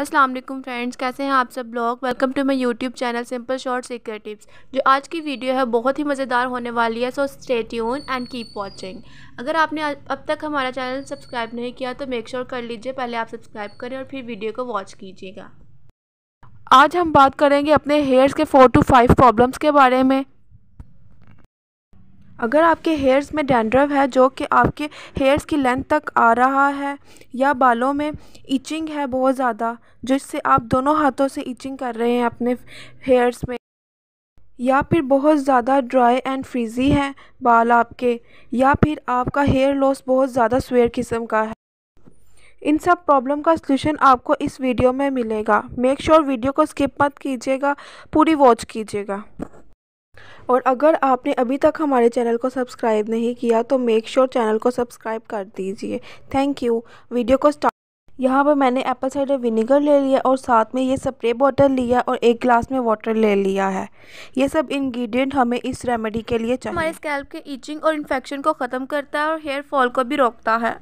Aslam friends कैसे हैं आप सब blog welcome to my YouTube channel simple short secret tips जो आज की वीडियो है बहुत ही मज़ेदार होने वाली है so stay tune and keep watching अगर आपने अब तक हमारा चैनल सब्सक्राइब नहीं किया तो मेक श्योर sure कर लीजिए पहले आप सब्सक्राइब करें और फिर वीडियो को वॉच कीजिएगा आज हम बात करेंगे अपने हेयर्स के फ़ोर टू फाइव प्रॉब्लम्स के बारे में अगर आपके हेयर्स में डेंड्रव है जो कि आपके हेयर्स की लेंथ तक आ रहा है या बालों में इचिंग है बहुत ज़्यादा जिससे आप दोनों हाथों से इचिंग कर रहे हैं अपने हेयर्स में या फिर बहुत ज़्यादा ड्राई एंड फ्रीजी हैं बाल आपके या फिर आपका हेयर लॉस बहुत ज़्यादा स्वेयर किस्म का है इन सब प्रॉब्लम का सलूशन आपको इस वीडियो में मिलेगा मेक श्योर sure वीडियो को स्किप मत कीजिएगा पूरी वॉच कीजिएगा और अगर आपने अभी तक हमारे चैनल को सब्सक्राइब नहीं किया तो मेक श्योर sure चैनल को सब्सक्राइब कर दीजिए थैंक यू वीडियो को स्टार्ट यहाँ पर मैंने एप्पल साइडर विनेगर ले लिया और साथ में ये स्प्रे बॉटल लिया और एक ग्लास में वाटर ले लिया है ये सब इंग्रेडिएंट हमें इस रेमेडी के लिए चाहिए हमारे स्कैल्प के इचिंग और इन्फेक्शन को ख़त्म करता है और हेयर फॉल को भी रोकता है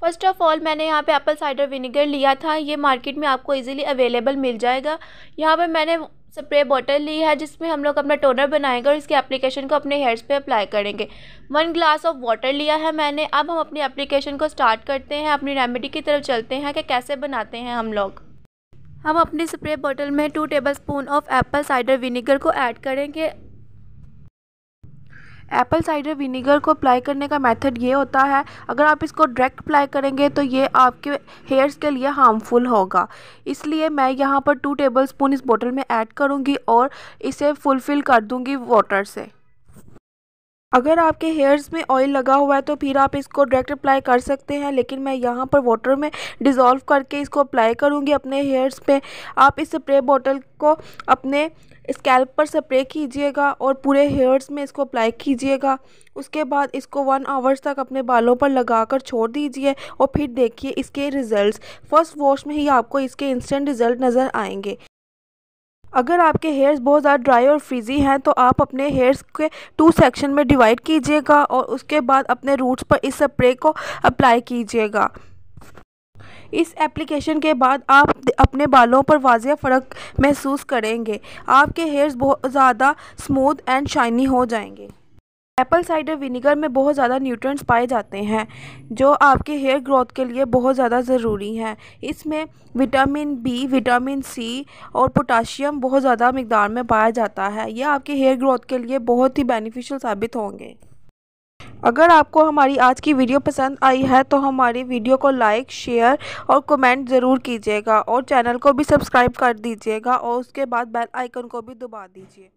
फर्स्ट ऑफ़ ऑल मैंने यहाँ पे एप्पल साइडर विनेगर लिया था ये मार्केट में आपको इजीली अवेलेबल मिल जाएगा यहाँ पर मैंने स्प्रे बॉटल ली है जिसमें हम लोग अपना टोनर बनाएंगे और इसके एप्लीकेशन को अपने हेयर्स पे अप्लाई करेंगे वन ग्लास ऑफ वाटर लिया है मैंने अब हम अपनी एप्लीकेशन को स्टार्ट करते हैं अपनी रेमेडी की तरफ चलते हैं कि कैसे बनाते हैं हम लोग हम अपनी स्प्रे बॉटल में two tablespoon of apple cider vinegar को ऐड करेंगे एप्पल साइडर विनीगर को अप्लाई करने का मेथड ये होता है अगर आप इसको डायरेक्ट अप्लाई करेंगे तो ये आपके हेयर्स के लिए हार्मफुल होगा इसलिए मैं यहाँ पर टू टेबल स्पून इस बोतल में ऐड करूँगी और इसे फुलफ़िल कर दूँगी वाटर से अगर आपके हेयर्स में ऑयल लगा हुआ है तो फिर आप इसको डायरेक्ट अप्लाई कर सकते हैं लेकिन मैं यहाँ पर वाटर में डिज़ोल्व करके इसको अप्लाई करूँगी अपने हेयर्स पे आप इस स्प्रे बॉटल को अपने स्कैल्प पर स्प्रे कीजिएगा और पूरे हेयर्स में इसको अप्लाई कीजिएगा उसके बाद इसको वन आवर्स तक अपने बालों पर लगाकर छोड़ दीजिए और फिर देखिए इसके रिजल्ट फर्स्ट वॉश में ही आपको इसके इंस्टेंट रिज़ल्ट नज़र आएंगे अगर आपके हेयर्स बहुत ज़्यादा ड्राई और फ्रीजी हैं तो आप अपने हेयर्स के टू सेक्शन में डिवाइड कीजिएगा और उसके बाद अपने रूट्स पर इस स्प्रे को अप्लाई कीजिएगा इस एप्लीकेशन के बाद आप अपने बालों पर वाजिया फ़र्क महसूस करेंगे आपके हेयर्स बहुत ज़्यादा स्मूथ एंड शाइनी हो जाएंगे एप्पल साइडर विनीगर में बहुत ज़्यादा न्यूट्रिएंट्स पाए जाते हैं जो आपके हेयर ग्रोथ के लिए बहुत ज़्यादा ज़रूरी हैं इसमें विटामिन बी विटामिन सी और पोटाशियम बहुत ज़्यादा मकदार में पाया जाता है यह आपके हेयर ग्रोथ के लिए बहुत ही बेनिफिशियल साबित होंगे अगर आपको हमारी आज की वीडियो पसंद आई है तो हमारी वीडियो को लाइक शेयर और कमेंट ज़रूर कीजिएगा और चैनल को भी सब्सक्राइब कर दीजिएगा और उसके बाद बेल आइकन को भी दबा दीजिए